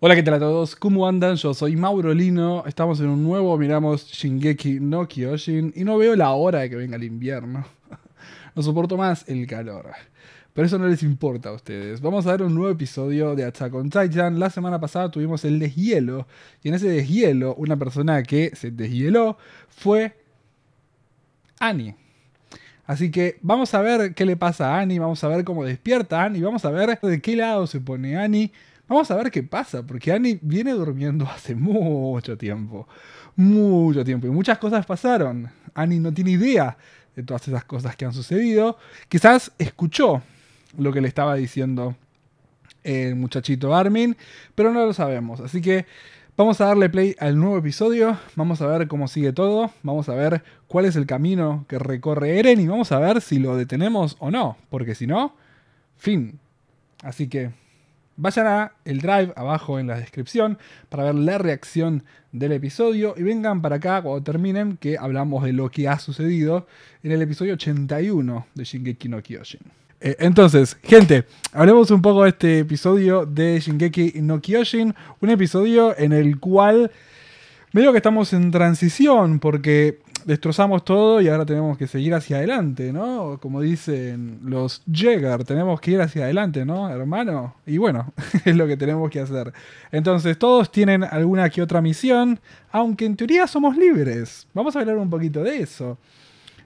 Hola, ¿qué tal a todos? ¿Cómo andan? Yo soy Mauro Lino, estamos en un nuevo Miramos Shingeki no Kyojin y no veo la hora de que venga el invierno. No soporto más el calor. Pero eso no les importa a ustedes. Vamos a ver un nuevo episodio de Attack on Titan. La semana pasada tuvimos el deshielo y en ese deshielo una persona que se deshieló fue Annie. Así que vamos a ver qué le pasa a Annie, vamos a ver cómo despierta y vamos a ver de qué lado se pone Annie Vamos a ver qué pasa, porque Annie viene durmiendo hace mucho tiempo. Mucho tiempo. Y muchas cosas pasaron. Annie no tiene idea de todas esas cosas que han sucedido. Quizás escuchó lo que le estaba diciendo el muchachito Armin, pero no lo sabemos. Así que vamos a darle play al nuevo episodio. Vamos a ver cómo sigue todo. Vamos a ver cuál es el camino que recorre Eren y vamos a ver si lo detenemos o no. Porque si no, fin. Así que Vayan a el drive abajo en la descripción para ver la reacción del episodio y vengan para acá cuando terminen que hablamos de lo que ha sucedido en el episodio 81 de Shingeki no Kyojin. Eh, entonces, gente, hablemos un poco de este episodio de Shingeki no Kyojin, un episodio en el cual medio que estamos en transición porque destrozamos todo y ahora tenemos que seguir hacia adelante, ¿no? Como dicen los Jäger, tenemos que ir hacia adelante, ¿no, hermano? Y bueno, es lo que tenemos que hacer. Entonces, todos tienen alguna que otra misión, aunque en teoría somos libres. Vamos a hablar un poquito de eso.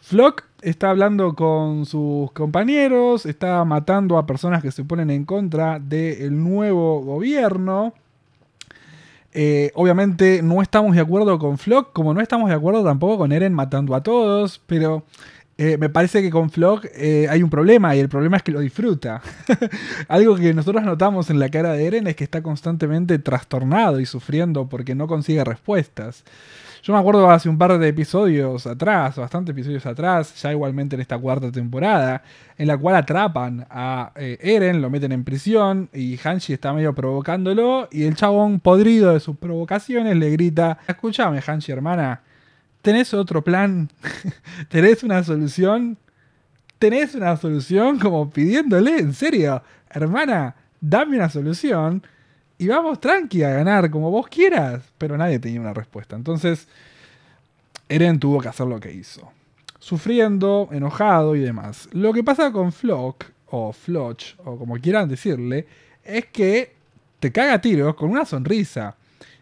Flock está hablando con sus compañeros, está matando a personas que se ponen en contra del nuevo gobierno. Eh, obviamente no estamos de acuerdo con Flock, como no estamos de acuerdo tampoco con Eren matando a todos, pero eh, me parece que con Flock eh, hay un problema y el problema es que lo disfruta. Algo que nosotros notamos en la cara de Eren es que está constantemente trastornado y sufriendo porque no consigue respuestas. Yo me acuerdo hace un par de episodios atrás, bastantes episodios atrás, ya igualmente en esta cuarta temporada, en la cual atrapan a eh, Eren, lo meten en prisión y Hanshi está medio provocándolo y el chabón podrido de sus provocaciones le grita, escúchame Hanshi hermana, ¿tenés otro plan? ¿Tenés una solución? ¿Tenés una solución? Como pidiéndole, en serio, hermana, dame una solución y vamos tranqui a ganar como vos quieras. Pero nadie tenía una respuesta. Entonces, Eren tuvo que hacer lo que hizo. Sufriendo, enojado y demás. Lo que pasa con Flock, o Floch, o como quieran decirle, es que te caga a tiros con una sonrisa.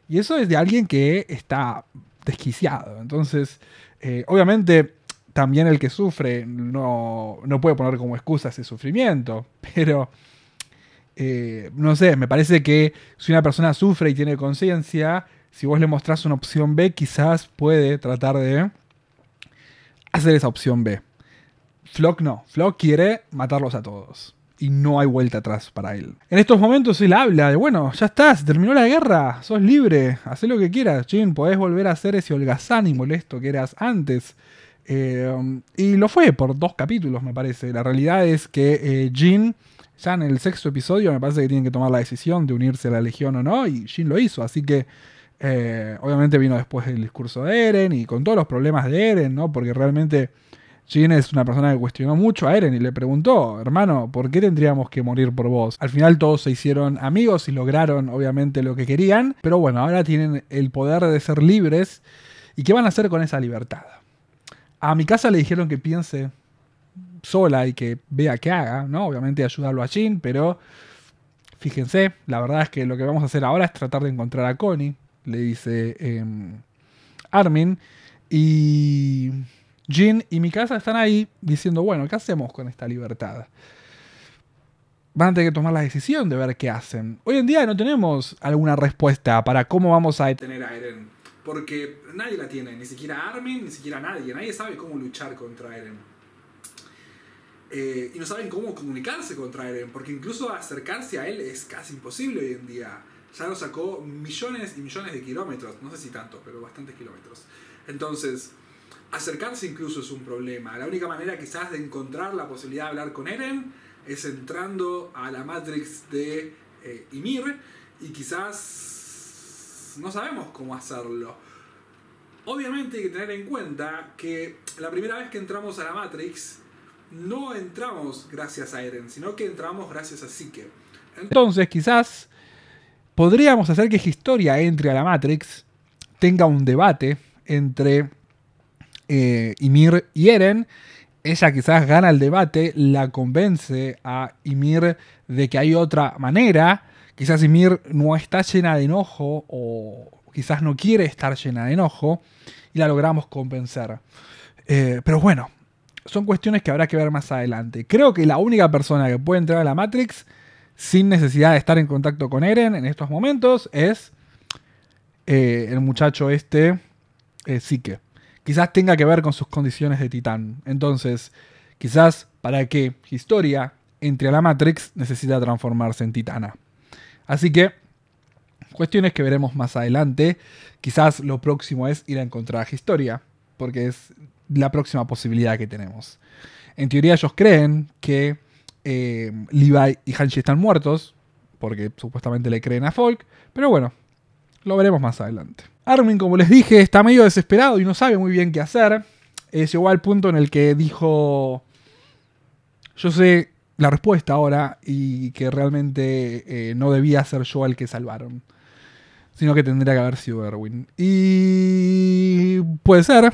Y eso es de alguien que está desquiciado. Entonces, eh, obviamente, también el que sufre no, no puede poner como excusa ese sufrimiento. Pero eh, no sé, me parece que si una persona sufre y tiene conciencia, si vos le mostrás una opción B, quizás puede tratar de hacer esa opción B. Flock no, Flock quiere matarlos a todos. Y no hay vuelta atrás para él. En estos momentos él habla de, bueno, ya estás, terminó la guerra, sos libre, haz lo que quieras, Jin, podés volver a ser ese holgazán y molesto que eras antes. Eh, y lo fue por dos capítulos, me parece. La realidad es que eh, Jin ya en el sexto episodio me parece que tienen que tomar la decisión de unirse a la Legión o no, y Jin lo hizo, así que eh, obviamente vino después el discurso de Eren y con todos los problemas de Eren, ¿no? Porque realmente Jin es una persona que cuestionó mucho a Eren y le preguntó, hermano, ¿por qué tendríamos que morir por vos? Al final todos se hicieron amigos y lograron obviamente lo que querían, pero bueno, ahora tienen el poder de ser libres. ¿Y qué van a hacer con esa libertad? A mi casa le dijeron que piense sola y que vea que haga, ¿no? Obviamente ayudarlo a Jin, pero fíjense, la verdad es que lo que vamos a hacer ahora es tratar de encontrar a Connie, le dice em, Armin, y Jin y Mikasa están ahí diciendo, bueno, ¿qué hacemos con esta libertad? Van a tener que tomar la decisión de ver qué hacen. Hoy en día no tenemos alguna respuesta para cómo vamos a detener a Eren. Porque nadie la tiene, ni siquiera Armin, ni siquiera nadie. Nadie sabe cómo luchar contra Eren. Eh, y no saben cómo comunicarse contra Eren, porque incluso acercarse a él es casi imposible hoy en día. Ya lo sacó millones y millones de kilómetros, no sé si tantos, pero bastantes kilómetros. Entonces, acercarse incluso es un problema. La única manera quizás de encontrar la posibilidad de hablar con Eren es entrando a la Matrix de eh, Ymir y quizás no sabemos cómo hacerlo. Obviamente hay que tener en cuenta que la primera vez que entramos a la Matrix no entramos gracias a Eren, sino que entramos gracias a Psyche. Entonces, quizás podríamos hacer que Historia entre a la Matrix, tenga un debate entre eh, Ymir y Eren. Ella quizás gana el debate, la convence a Ymir de que hay otra manera. Quizás Ymir no está llena de enojo o quizás no quiere estar llena de enojo y la logramos convencer. Eh, pero bueno, son cuestiones que habrá que ver más adelante. Creo que la única persona que puede entrar a la Matrix sin necesidad de estar en contacto con Eren en estos momentos es eh, el muchacho este, eh, Quizás tenga que ver con sus condiciones de titán. Entonces, quizás para que Historia entre a la Matrix necesita transformarse en titana. Así que, cuestiones que veremos más adelante. Quizás lo próximo es ir a encontrar a Historia, porque es la próxima posibilidad que tenemos. En teoría ellos creen que eh, Levi y Hanshi están muertos, porque supuestamente le creen a Folk, pero bueno, lo veremos más adelante. Armin, como les dije, está medio desesperado y no sabe muy bien qué hacer. llegó al punto en el que dijo, yo sé la respuesta ahora y que realmente eh, no debía ser yo el que salvaron sino que tendría que haber sido Erwin. Y puede ser.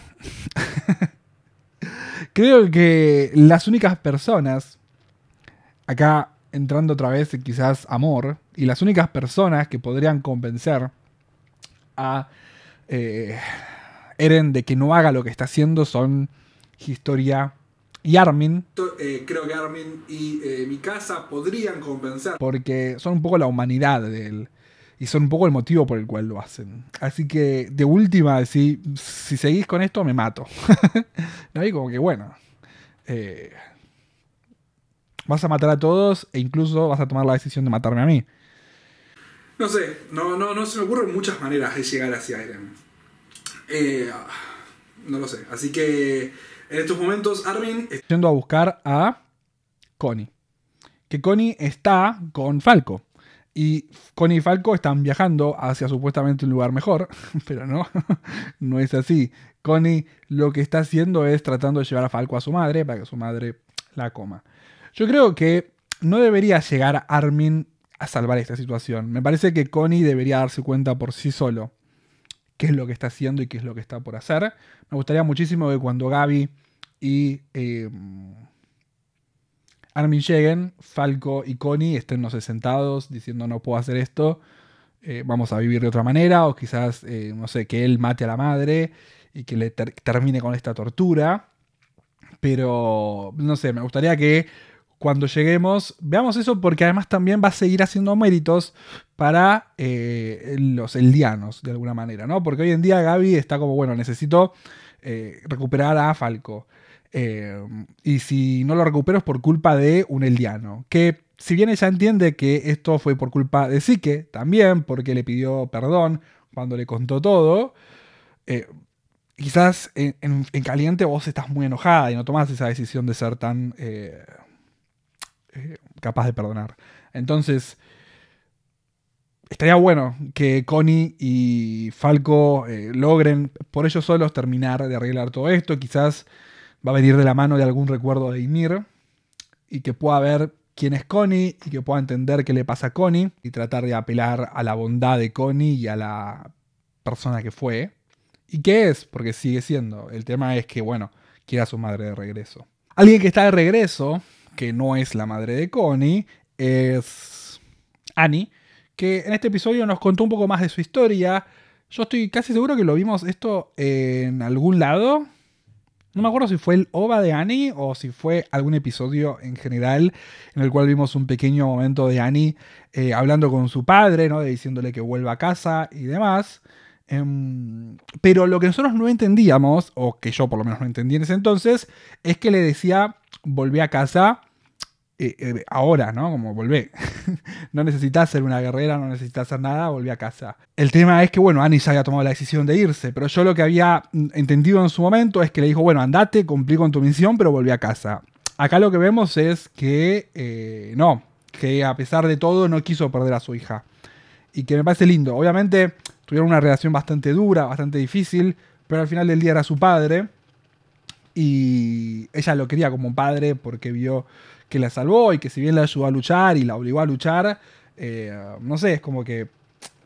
Creo que las únicas personas, acá entrando otra vez quizás amor, y las únicas personas que podrían convencer a eh, Eren de que no haga lo que está haciendo son Historia y Armin. Eh, creo que Armin y eh, mi casa podrían convencer. Porque son un poco la humanidad de él y son un poco el motivo por el cual lo hacen. Así que de última, si, si seguís con esto, me mato. ¿No? Y como que bueno. Eh, vas a matar a todos e incluso vas a tomar la decisión de matarme a mí. No sé, no, no, no se me ocurren muchas maneras de llegar hacia Eren. Eh, no lo sé. Así que en estos momentos Armin está yendo a buscar a Connie. Que Connie está con Falco. Y Connie y Falco están viajando hacia supuestamente un lugar mejor, pero no, no es así. Connie lo que está haciendo es tratando de llevar a Falco a su madre para que su madre la coma. Yo creo que no debería llegar Armin a salvar esta situación. Me parece que Connie debería darse cuenta por sí solo qué es lo que está haciendo y qué es lo que está por hacer. Me gustaría muchísimo que cuando Gaby y eh, Armin lleguen, Falco y Connie estén, no sentados diciendo no puedo hacer esto, eh, vamos a vivir de otra manera, o quizás, eh, no sé, que él mate a la madre y que le termine con esta tortura. Pero, no sé, me gustaría que cuando lleguemos veamos eso porque además también va a seguir haciendo méritos para eh, los eldianos, de alguna manera, ¿no? Porque hoy en día Gaby está como, bueno, necesito recuperar a Falco Em, y si no lo recupero por culpa de un Eldiano, que si bien ella entiende que esto fue por culpa de Sique también porque le pidió perdón cuando le contó todo, eh, quizás en, caliente vos estás muy enojada y no tomás esa decisión de ser tan eh, eh, capaz de perdonar. Entonces, estaría bueno que Connie y Falco logren por ellos solos terminar de arreglar todo esto. Quizás va a venir de la mano de algún recuerdo de Ymir y que pueda ver quién es Connie y que pueda entender qué le pasa a Connie y tratar de apelar a la bondad de Connie y a la persona que fue. ¿Y qué es? Porque sigue siendo. El tema es que, bueno, quiera su madre de regreso. Alguien que está de regreso, que no es la madre de Connie, es Annie, que en este episodio nos contó un poco más de su historia. Yo estoy casi seguro que lo vimos esto en algún lado. No me acuerdo si fue el OVA de Annie o si fue algún episodio en general en el cual vimos un pequeño momento de Annie eh, hablando con su padre, ¿no? diciéndole que vuelva a casa y demás. Em, pero lo que nosotros no entendíamos, o que yo por lo menos no entendí en ese entonces, es que le decía, volví a casa eh, eh, ahora, ¿no? Como volvé. no necesitas ser una guerrera, no necesitas hacer nada, volví a casa. El tema es que, bueno, Annie ya había tomado la decisión de irse, pero yo lo que había entendido en su momento es que le dijo, bueno, andate, cumplí con tu misión, pero volví a casa. Acá lo que vemos es que eh, no, que a pesar de todo no quiso perder a su hija. Y que me parece lindo. Obviamente tuvieron una relación bastante dura, bastante difícil, pero al final del día era su padre y ella lo quería como padre porque vio que la salvó y que si bien la ayudó a luchar y la obligó a luchar, eh, no sé, es como que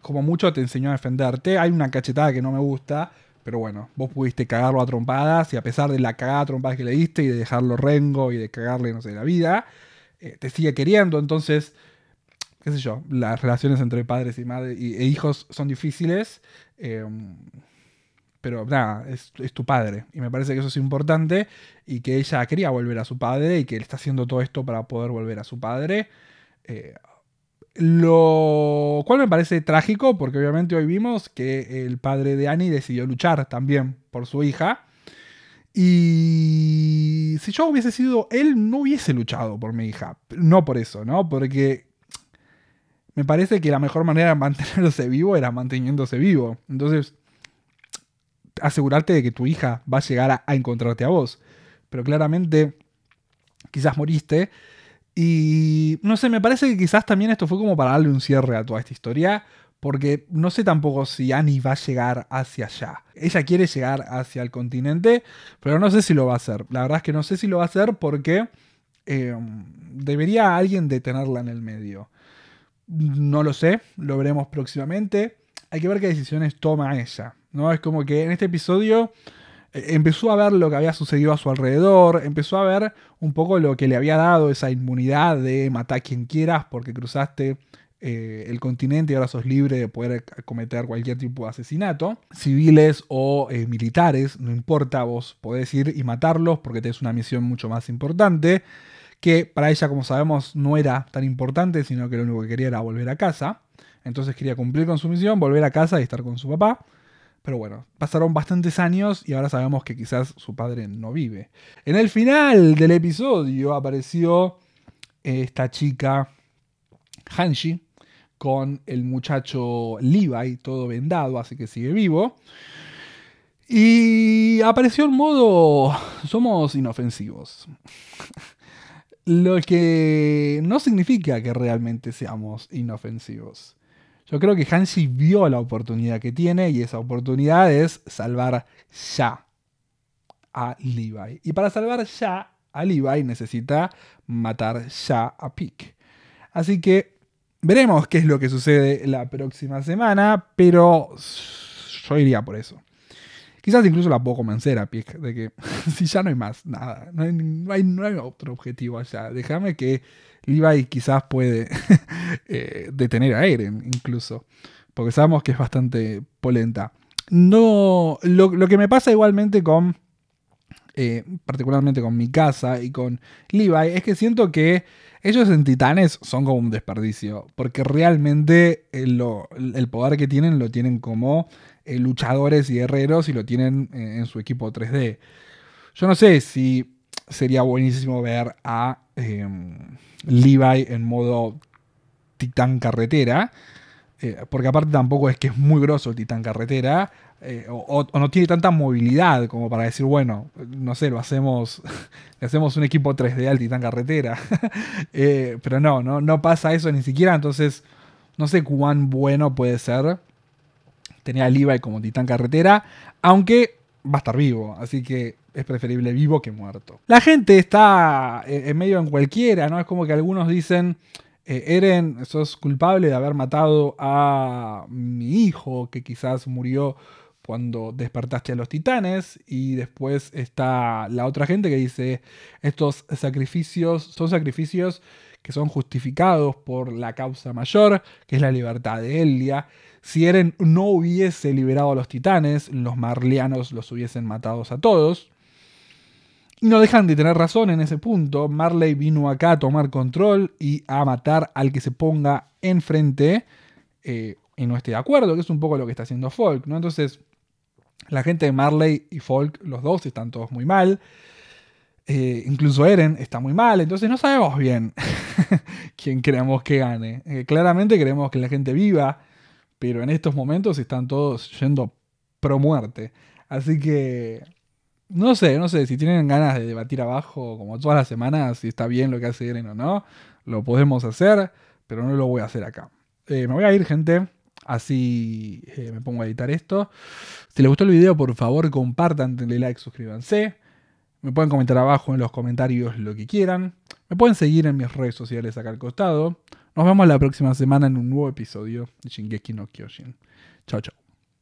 como mucho te enseñó a defenderte. Hay una cachetada que no me gusta, pero bueno, vos pudiste cagarlo a trompadas y a pesar de la cagada a trompadas que le diste y de dejarlo rengo y de cagarle, no sé, la vida, eh, te sigue queriendo. Entonces, qué sé yo, las relaciones entre padres y e hijos son difíciles. Eh, pero nada, es, tu padre. Y me parece que eso es importante y que ella quería volver a su padre y que él está haciendo todo esto para poder volver a su padre. Eh, lo cual me parece trágico porque obviamente hoy vimos que el padre de Annie decidió luchar también por su hija. Y si yo hubiese sido él, no hubiese luchado por mi hija. No por eso, ¿no? Porque me parece que la mejor manera de mantenerse vivo era manteniéndose vivo. Entonces, asegurarte de que tu hija va a llegar a, encontrarte a vos. Pero claramente, quizás moriste. Y no sé, me parece que quizás también esto fue como para darle un cierre a toda esta historia, porque no sé tampoco si Annie va a llegar hacia allá. Ella quiere llegar hacia el continente, pero no sé si lo va a hacer. La verdad es que no sé si lo va a hacer porque em, debería alguien detenerla en el medio. No lo sé, lo veremos próximamente. Hay que ver qué decisiones toma ella. ¿no? Es como que en este episodio eh, empezó a ver lo que había sucedido a su alrededor, empezó a ver un poco lo que le había dado esa inmunidad de matar a quien quieras porque cruzaste eh, el continente y ahora sos libre de poder cometer cualquier tipo de asesinato, civiles o eh, militares, no importa, vos podés ir y matarlos porque tenés una misión mucho más importante, que para ella, como sabemos, no era tan importante, sino que lo único que quería era volver a casa, entonces quería cumplir con su misión, volver a casa y estar con su papá. Pero bueno, pasaron bastantes años y ahora sabemos que quizás su padre no vive. En el final del episodio apareció eh, esta chica Hanshi con el muchacho Levi, todo vendado, así que sigue vivo. Y apareció en modo, somos inofensivos. Lo que no significa que realmente seamos inofensivos. Yo creo que Hanshi vio la oportunidad que tiene y esa oportunidad es salvar ya a Levi. Y para salvar ya a Levi necesita matar ya a Pick. Así que veremos qué es lo que sucede la próxima semana, pero yo iría por eso. Quizás incluso la puedo convencer a de que si ya no hay más nada, no hay, no otro objetivo allá. Déjame que Levi quizás puede eh, detener a Eren incluso, porque sabemos que es bastante polenta. No, lo, que me pasa igualmente con, eh, particularmente con mi casa y con Levi, es que siento que ellos en Titanes son como un desperdicio, porque realmente eh, el poder que tienen lo tienen como eh, luchadores y guerreros y lo tienen en su equipo 3D. Yo no sé si sería buenísimo ver a em, Levi en modo titán carretera, eh, porque aparte tampoco es que es muy grosso el titán carretera, eh, o, no tiene tanta movilidad como para decir, bueno, no sé, lo hacemos, le hacemos un equipo 3D al Titán Carretera. pero no, no, no pasa eso ni siquiera, entonces no sé cuán bueno puede ser tenía a Levi como titán carretera, aunque va a estar vivo, así que es preferible vivo que muerto. La gente está eh, en medio en cualquiera, ¿no? Es como que algunos dicen, eh, Eren, sos culpable de haber matado a mi hijo, que quizás murió cuando despertaste a los titanes. Y después está la otra gente que dice, estos sacrificios son sacrificios que son justificados por la causa mayor, que es la libertad de Elia. Si Eren no hubiese liberado a los titanes, los marlianos los hubiesen matados a todos. Y no dejan de tener razón en ese punto. Marley vino acá a tomar control y a matar al que se ponga enfrente eh, y no esté de acuerdo, que es un poco lo que está haciendo Folk, ¿no? Entonces, la gente de Marley y Folk, los dos, están todos muy mal. Eh, incluso Eren está muy mal, entonces no sabemos bien quién creemos que gane. Eh, claramente creemos que la gente viva pero en estos momentos están todos yendo pro muerte. Así que no sé, no sé, si tienen ganas de debatir abajo como todas las semanas si está bien lo que hace o no, lo podemos hacer, pero no lo voy a hacer acá. Eh, me voy a ir, gente. Así eh, me pongo a editar esto. Si les gustó el video, por favor, compartan, denle like, suscríbanse. Me pueden comentar abajo en los comentarios lo que quieran. Me pueden seguir en mis redes sociales acá al costado. Nos vemos la próxima semana en un nuevo episodio de Shingeki no Kyoshin. Chao, chao.